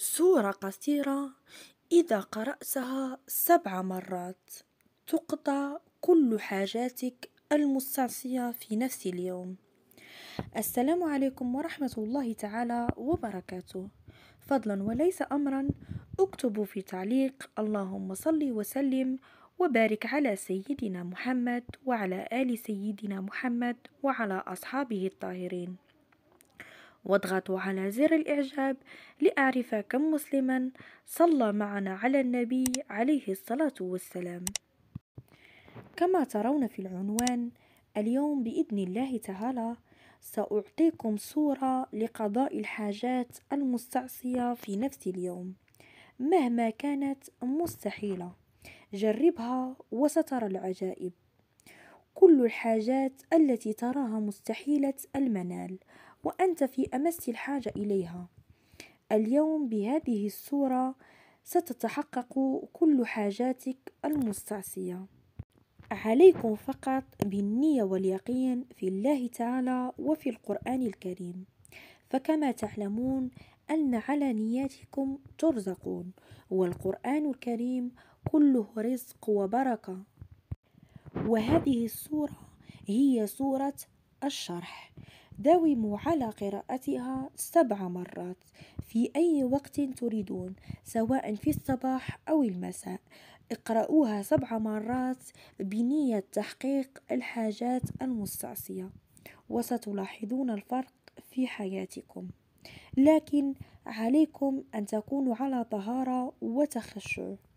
سورة قصيرة إذا قرأتها سبع مرات تقطع كل حاجاتك المستعصية في نفس اليوم السلام عليكم ورحمة الله تعالى وبركاته فضلا وليس أمرا اكتبوا في تعليق اللهم صل وسلم وبارك على سيدنا محمد وعلى آل سيدنا محمد وعلى أصحابه الطاهرين واضغطوا على زر الإعجاب لأعرف كم مسلما صلى معنا على النبي عليه الصلاة والسلام كما ترون في العنوان اليوم بإذن الله تعالى سأعطيكم صورة لقضاء الحاجات المستعصية في نفس اليوم مهما كانت مستحيلة جربها وسترى العجائب كل الحاجات التي تراها مستحيلة المنال وأنت في أمس الحاجة إليها اليوم بهذه الصورة ستتحقق كل حاجاتك المستعصية عليكم فقط بالنية واليقين في الله تعالى وفي القرآن الكريم فكما تعلمون أن على نياتكم ترزقون والقرآن الكريم كله رزق وبركة وهذه الصورة هي صورة الشرح داوموا على قراءتها سبع مرات في أي وقت تريدون سواء في الصباح أو المساء اقرأوها سبع مرات بنية تحقيق الحاجات المستعصية وستلاحظون الفرق في حياتكم لكن عليكم أن تكونوا على طهارة وتخشع